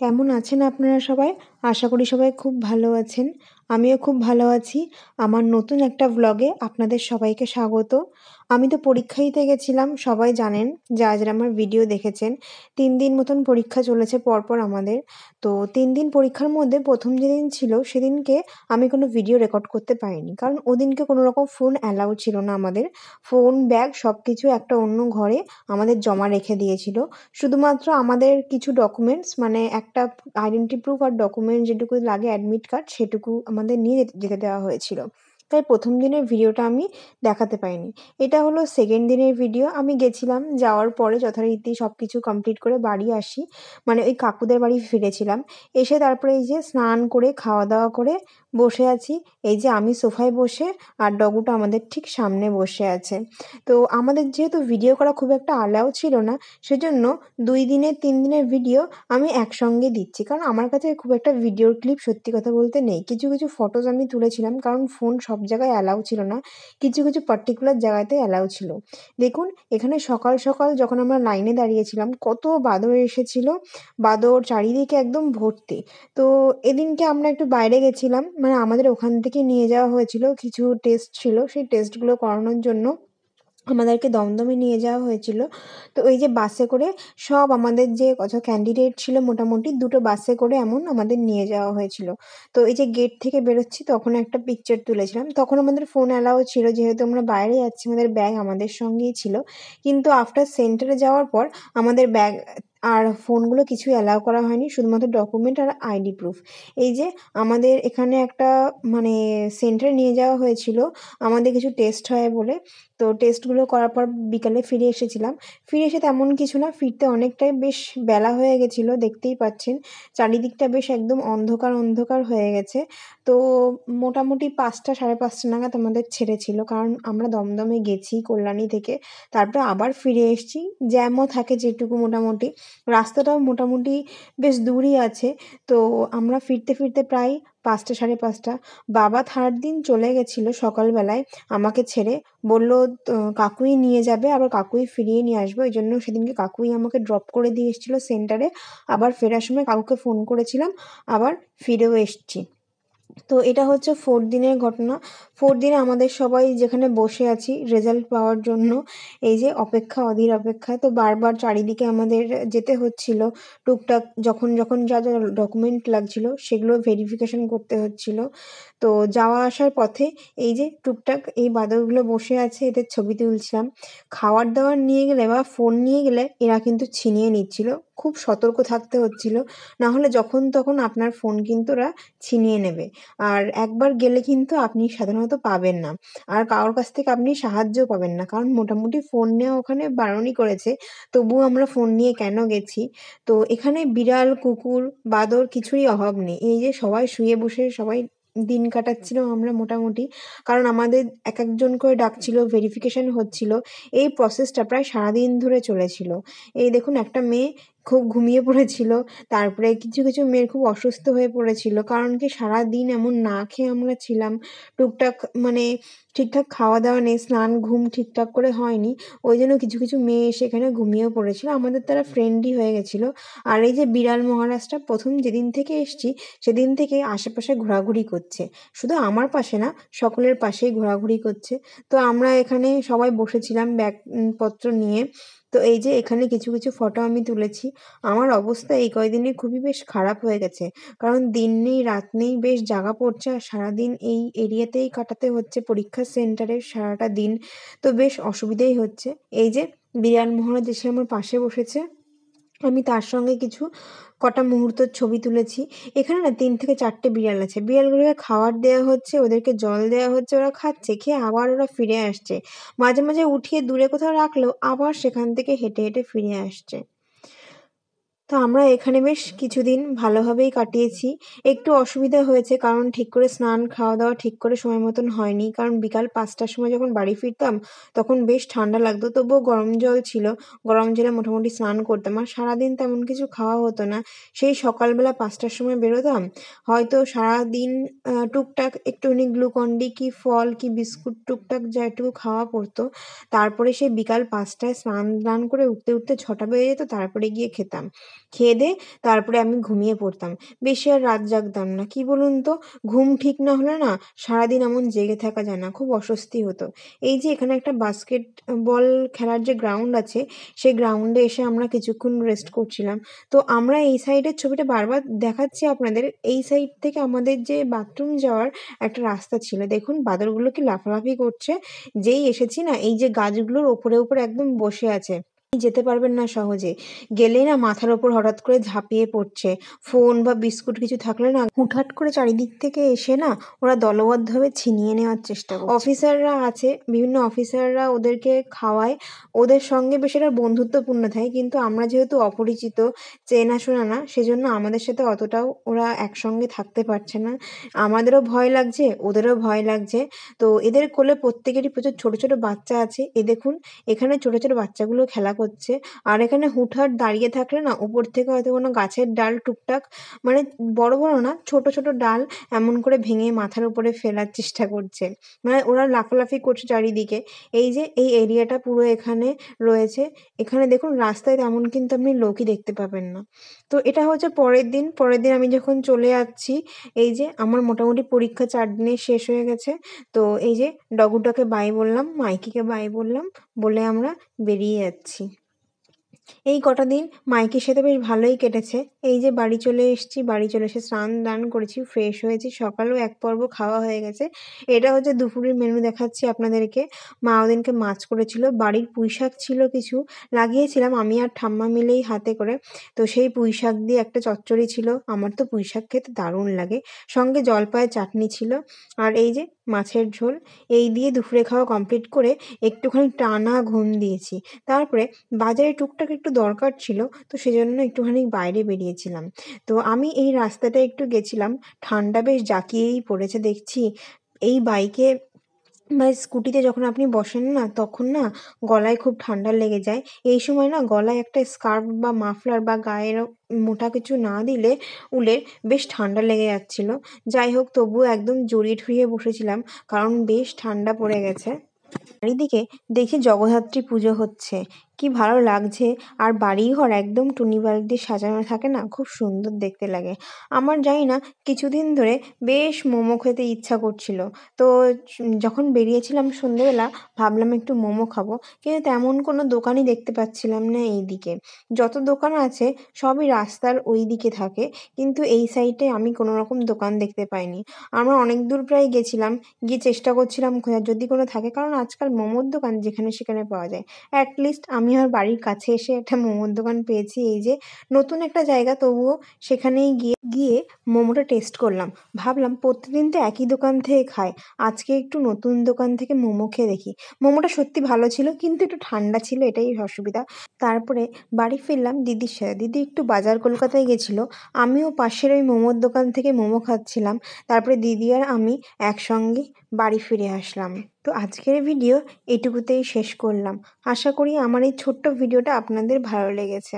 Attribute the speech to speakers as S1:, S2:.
S1: কেমন আছেন আপনারা সবাই আশা করি সবাই খুব ভালো আছেন আমিও খুব ভালো আছি আমার নতুন একটা ব্লগে আপনাদের সবাইকে স্বাগত আমি তো পরীক্ষা দিতে গেছিলাম সবাই জানেন যা যারা আমার ভিডিও দেখেছেন তিন দিন মতন পরীক্ষা চলেছে পরপর আমাদের তো তিন দিন পরীক্ষার মধ্যে প্রথম যেদিন ছিল সেদিনকে আমি কোনো ভিডিও রেকর্ড করতে পারিনি কারণ ওদিনকে কোনো রকম ফোন অ্যালাউ ছিল না আমাদের ফোন ব্যাগ সব কিছু একটা অন্য ঘরে আমাদের জমা রেখে দিয়েছিল শুধুমাত্র আমাদের কিছু ডকুমেন্টস মানে একটা আইডেন্টি প্রুফ আর ডকুমেন্ট যেটুকু লাগে অ্যাডমিট কার্ড সেটুকু আমাদের নিয়ে যেতে দেওয়া হয়েছিল তাই প্রথম দিনের ভিডিওটা আমি দেখাতে পাইনি এটা হলো সেকেন্ড দিনের ভিডিও আমি গেছিলাম যাওয়ার পরে যথারীতি সব কিছু কমপ্লিট করে বাড়ি আসি মানে ওই কাকুদের বাড়ি ফিরেছিলাম এসে তারপরে এই যে স্নান করে খাওয়া দাওয়া করে বসে আছি এই যে আমি সোফায় বসে আর ডগুটা আমাদের ঠিক সামনে বসে আছে তো আমাদের যেহেতু ভিডিও করা খুব একটা আলাও ছিল না সেজন্য দুই দিনের তিন দিনের ভিডিও আমি একসঙ্গে দিচ্ছি কারণ আমার কাছে খুব একটা ভিডিও ক্লিপ সত্যি কথা বলতে নেই কিছু কিছু ফটোজ আমি তুলেছিলাম কারণ ফোন সব সব জায়গায় অ্যালাউ ছিল না কিছু কিছু পার্টিকুলার জায়গাতে অ্যালাউ ছিল দেখুন এখানে সকাল সকাল যখন আমরা লাইনে দাঁড়িয়েছিলাম কত বাদর এসেছিল বাদর চারিদিকে একদম ভর্তি তো এদিনকে আমরা একটু বাইরে গেছিলাম মানে আমাদের ওখান থেকে নিয়ে যাওয়া হয়েছিল কিছু টেস্ট ছিল সেই টেস্টগুলো করানোর জন্য আমাদেরকে দমদমে নিয়ে যাওয়া হয়েছিল তো ওই যে বাসে করে সব আমাদের যে কত ক্যান্ডিডেট ছিল মোটামুটি দুটো বাসে করে এমন আমাদের নিয়ে যাওয়া হয়েছিল তো এই যে গেট থেকে বেরোচ্ছি তখন একটা পিকচার তুলেছিলাম তখন আমাদের ফোন অ্যালাও ছিল যেহেতু আমরা বাইরে যাচ্ছি আমাদের ব্যাগ আমাদের সঙ্গেই ছিল কিন্তু আফটার সেন্টারে যাওয়ার পর আমাদের ব্যাগ আর ফোনগুলো কিছুই অ্যালাউ করা হয়নি শুধুমাত্র ডকুমেন্ট আর আইডি প্রুফ এই যে আমাদের এখানে একটা মানে সেন্টারে নিয়ে যাওয়া হয়েছিল আমাদের কিছু টেস্ট হয় বলে তো টেস্টগুলো করার পর বিকালে ফিরে এসেছিলাম ফিরে এসে তেমন কিছু না ফিরতে অনেকটাই বেশ বেলা হয়ে গেছিলো দেখতেই পাচ্ছেন চারিদিকটা বেশ একদম অন্ধকার অন্ধকার হয়ে গেছে তো মোটামুটি পাঁচটা সাড়ে পাঁচটা নাগাদ আমাদের ছেড়েছিল কারণ আমরা দমদমে গেছি কল্যাণী থেকে তারপরে আবার ফিরে এসেছি জ্যামও থাকে যেটুকু মোটামুটি রাস্তাটাও মোটামুটি বেশ দূরই আছে তো আমরা ফিরতে ফিরতে প্রায় পাঁচটা সাড়ে পাঁচটা বাবা থার্ড দিন চলে গেছিলো সকালবেলায় আমাকে ছেড়ে বললো কাকুই নিয়ে যাবে আবার কাকুই ফিরিয়ে নিয়ে আসবে ওই জন্য সেদিনকে কাকুই আমাকে ড্রপ করে দিয়ে এসেছিলো সেন্টারে আবার ফেরার সময় কাকুকে ফোন করেছিলাম আবার ফিরেও এসছি তো এটা হচ্ছে ফোর দিনের ঘটনা ফোর দিনে আমাদের সবাই যেখানে বসে আছি রেজাল্ট পাওয়ার জন্য এই যে অপেক্ষা অধীর অপেক্ষা তো বারবার চারিদিকে আমাদের যেতে হচ্ছিল টুকটাক যখন যখন যা যা ডকুমেন্ট লাগছিল সেগুলো ভেরিফিকেশন করতে হচ্ছিল তো যাওয়া আসার পথে এই যে টুকটাক এই বাদরগুলো বসে আছে এদের ছবি তুলছিলাম খাওয়ার দাওয়ার নিয়ে গেলে বা ফোন নিয়ে গেলে এরা কিন্তু ছিনিয়ে নিচ্ছিল খুব সতর্ক থাকতে হচ্ছিল না হলে যখন তখন আপনার ফোন কিন্তু ওরা ছিনিয়ে নেবে আর একবার গেলে কিন্তু আপনি সাধারণত পাবেন না আর কারোর কাছ থেকে আপনি সাহায্যও পাবেন না কারণ মোটামুটি ফোন নিয়ে ওখানে বারণই করেছে তবুও আমরা ফোন নিয়ে কেন গেছি তো এখানে বিড়াল কুকুর বাদর কিছুরই অভাব নেই এই যে সবাই শুয়ে বসে সবাই দিন কাটাচ্ছিলাম আমরা মোটামুটি কারণ আমাদের এক একজন করে ডাকছিল ভেরিফিকেশন হচ্ছিল এই প্রসেসটা প্রায় সারাদিন ধরে চলেছিল এই দেখুন একটা মেয়ে খুব ঘুমিয়ে পড়েছিল তারপরে কিছু কিছু মেয়ের খুব অসুস্থ হয়ে পড়েছিল কারণ কি সারা দিন এমন না খেয়ে আমরা ছিলাম টুকটাক মানে ঠিকঠাক খাওয়া দাওয়া নেই স্নান ঘুম ঠিকঠাক করে হয়নি ওই জন্য কিছু কিছু মেয়ে সেখানে ঘুমিয়েও পড়েছিল আমাদের তারা ফ্রেন্ডলি হয়ে গেছিলো আর এই যে বিড়াল মহারাজটা প্রথম যেদিন থেকে এসছি সেদিন থেকে আশেপাশে ঘোরাঘুরি করছে শুধু আমার পাশে না সকলের পাশেই ঘোরাঘুরি করছে তো আমরা এখানে সবাই বসেছিলাম ব্যাগপত্র নিয়ে তো এই যে এখানে কিছু কিছু ফটো আমি তুলেছি আমার অবস্থা এই কয়দিনে খুবই বেশ খারাপ হয়ে গেছে কারণ দিন নেই রাত নেই বেশ জাগা পড়ছে আর সারাদিন এই এরিয়াতেই কাটাতে হচ্ছে পরীক্ষা সেন্টারে সারাটা দিন তো বেশ অসুবিধেই হচ্ছে এই যে বিরান মহারাজ এসে আমার পাশে বসেছে আমি তার সঙ্গে কিছু কটা মুহূর্তর ছবি তুলেছি এখানে না তিন থেকে চারটে বিড়াল আছে বিড়ালগুলোকে খাবার দেওয়া হচ্ছে ওদেরকে জল দেওয়া হচ্ছে ওরা খাচ্ছে খেয়ে আবার ওরা ফিরে আসছে মাঝে মাঝে উঠিয়ে দূরে কোথাও রাখলেও আবার সেখান থেকে হেঁটে হেঁটে ফিরে আসছে তো আমরা এখানে বেশ কিছুদিন ভালোভাবেই কাটিয়েছি একটু অসুবিধা হয়েছে কারণ ঠিক করে স্নান খাওয়া দাওয়া ঠিক করে সময় মতন হয়নি কারণ বিকাল পাঁচটার সময় যখন বাড়ি ফিরতাম তখন বেশ ঠান্ডা লাগতো তবুও গরম জল ছিল গরম জলে মোটামুটি স্নান করতাম আর সারাদিন তেমন কিছু খাওয়া হতো না সেই সকালবেলা পাঁচটার সময় বেরোতাম হয়তো সারাদিন টুকটাক একটুখানি গ্লুকন্ডি কি ফল কি বিস্কুট টুকটাক যাটুকু খাওয়া পড়তো তারপরে সেই বিকাল পাঁচটায় স্নান স্নান করে উঠতে উঠতে ছটা বেজে যেত তারপরে গিয়ে খেতাম খেয়ে দেয়ে তারপরে আমি ঘুমিয়ে পড়তাম বেশি আর রাত জাগতাম না কী বলুন তো ঘুম ঠিক না হলে না সারাদিন এমন জেগে থাকা যায় না খুব অস্বস্তি হতো এই যে এখানে একটা বাস্কেট বল খেলার যে গ্রাউন্ড আছে সেই গ্রাউন্ডে এসে আমরা কিছুক্ষণ রেস্ট করছিলাম তো আমরা এই সাইডের ছবিটা বারবার দেখাচ্ছি আপনাদের এই সাইড থেকে আমাদের যে বাথরুম যাওয়ার একটা রাস্তা ছিল দেখুন বাদরগুলো কি লাফালাফি করছে যেই এসেছি না এই যে গাছগুলোর ওপরে ওপরে একদম বসে আছে যেতে পারবেন না সহজে গেলেই না মাথার ওপর হঠাৎ করে ঝাঁপিয়ে পড়ছে ফোন বা বিস্কুট কিছু থাকলে না হুটহাট করে চারিদিক থেকে এসে না ওরা দলবদ্ধভাবে ছিনিয়ে নেওয়ার চেষ্টা করে অফিসাররা আছে বিভিন্ন অফিসাররা ওদেরকে খাওয়ায় ওদের সঙ্গে বেশ এটা বন্ধুত্বপূর্ণ থাকে কিন্তু আমরা যেহেতু অপরিচিত চেনা শোনা না সেজন্য আমাদের সাথে অতটাও ওরা একসঙ্গে থাকতে পারছে না আমাদেরও ভয় লাগছে ওদেরও ভয় লাগছে তো এদের কোলে প্রত্যেকেরই প্রচুর ছোট ছোট বাচ্চা আছে এ দেখুন এখানে ছোট ছোট বাচ্চাগুলো খেলা করছে আর এখানে হুটহাট দাঁড়িয়ে থাকলে না উপর থেকে হয়তো কোনো গাছের ডাল টুকটাক মানে বড় বড় না ছোট ছোট ডাল এমন করে ভেঙে মাথার উপরে ফেলার চেষ্টা করছে মানে ওরা লাফালাফি করছে চারিদিকে এই যে এই এরিয়াটা পুরো এখানে রয়েছে এখানে দেখুন রাস্তায় তেমন কিন্তু আপনি লোকই দেখতে পাবেন না তো এটা হচ্ছে পরের দিন পরের দিন আমি যখন চলে যাচ্ছি এই যে আমার মোটামুটি পরীক্ষা চার দিনে শেষ হয়ে গেছে তো এই যে ডগুটাকে বাই বললাম মাইকিকে বাই বললাম বলে আমরা বেরিয়ে যাচ্ছি এই কটা দিন মাইকের সাথে বেশ ভালোই কেটেছে এই যে বাড়ি চলে এসেছি বাড়ি চলে এসে স্নান দান করেছি ফ্রেশ হয়েছি সকালেও এক পর্ব খাওয়া হয়ে গেছে এটা হচ্ছে দুপুরের মেনু দেখাচ্ছি আপনাদেরকে মা ওদিনকে মাছ করেছিল বাড়ির পুঁই শাক ছিল কিছু লাগিয়েছিলাম আমি আর ঠাম্মা মিলেই হাতে করে তো সেই পুঁই শাক দিয়ে একটা চচ্চড়ি ছিল আমার তো পুঁই শাক খেতে দারুণ লাগে সঙ্গে জলপায়ের চাটনি ছিল আর এই যে মাছের ঝোল এই দিয়ে দুপুরে খাওয়া কমপ্লিট করে একটুখানি টানা ঘুম দিয়েছি তারপরে বাজারে টুকটাক একটু দরকার ছিল তো সেজন্য একটুখানি বাইরে বেরিয়েছিলাম তো আমি এই রাস্তাটা একটু গেছিলাম ঠান্ডা বেশ জাঁকিয়েই পড়েছে দেখছি এই বাইকে বা স্কুটিতে যখন আপনি বসেন না তখন না গলায় খুব ঠান্ডা লেগে যায় এই সময় না গলায় একটা স্কার্ফ বা মাফলার বা গায়ের মোটা কিছু না দিলে উলের বেশ ঠান্ডা লেগে যাচ্ছিল যাই হোক তবুও একদম জড়িয়ে ঠুরিয়ে বসেছিলাম কারণ বেশ ঠান্ডা পড়ে গেছে চারিদিকে দেখি জগদ্ধাত্রী পুজো হচ্ছে কি ভালো লাগছে আর বাড়ি ঘর একদম টুনি বাল্ব দিয়ে সাজানো থাকে না খুব সুন্দর দেখতে লাগে আমার জানি না কিছুদিন ধরে বেশ মোমো খেতে ইচ্ছা করছিল তো যখন বেরিয়েছিলাম সন্ধেবেলা ভাবলাম একটু মোমো খাবো কিন্তু তেমন কোনো দোকানই দেখতে পাচ্ছিলাম না এই দিকে যত দোকান আছে সবই রাস্তার ওই দিকে থাকে কিন্তু এই সাইডে আমি কোনো রকম দোকান দেখতে পাইনি আমরা অনেক দূর প্রায় গেছিলাম গিয়ে চেষ্টা করছিলাম খোঁজার যদি কোনো থাকে কারণ আজকাল মোমোর দোকান যেখানে সেখানে পাওয়া যায় অ্যাটলিস্ট আমি আমি আমার বাড়ির কাছে এসে একটা মোমোর দোকান পেয়েছি এই যে নতুন একটা জায়গা তবুও সেখানেই গিয়ে গিয়ে মোমোটা টেস্ট করলাম ভাবলাম প্রতিদিন তো একই দোকান থেকে খাই আজকে একটু নতুন দোকান থেকে মোমো খেয়ে দেখি মোমোটা সত্যি ভালো ছিল কিন্তু একটু ঠান্ডা ছিল এটাই অসুবিধা তারপরে বাড়ি ফিরলাম দিদির সাথে দিদি একটু বাজার কলকাতায় গেছিলো আমিও পাশের ওই মোমোর দোকান থেকে মোমো খাচ্ছিলাম তারপরে দিদি আর আমি একসঙ্গে বাড়ি ফিরে আসলাম তো আজকের ভিডিও এটুকুতেই শেষ করলাম আশা করি আমার এই ছোট্ট ভিডিওটা আপনাদের ভালো লেগেছে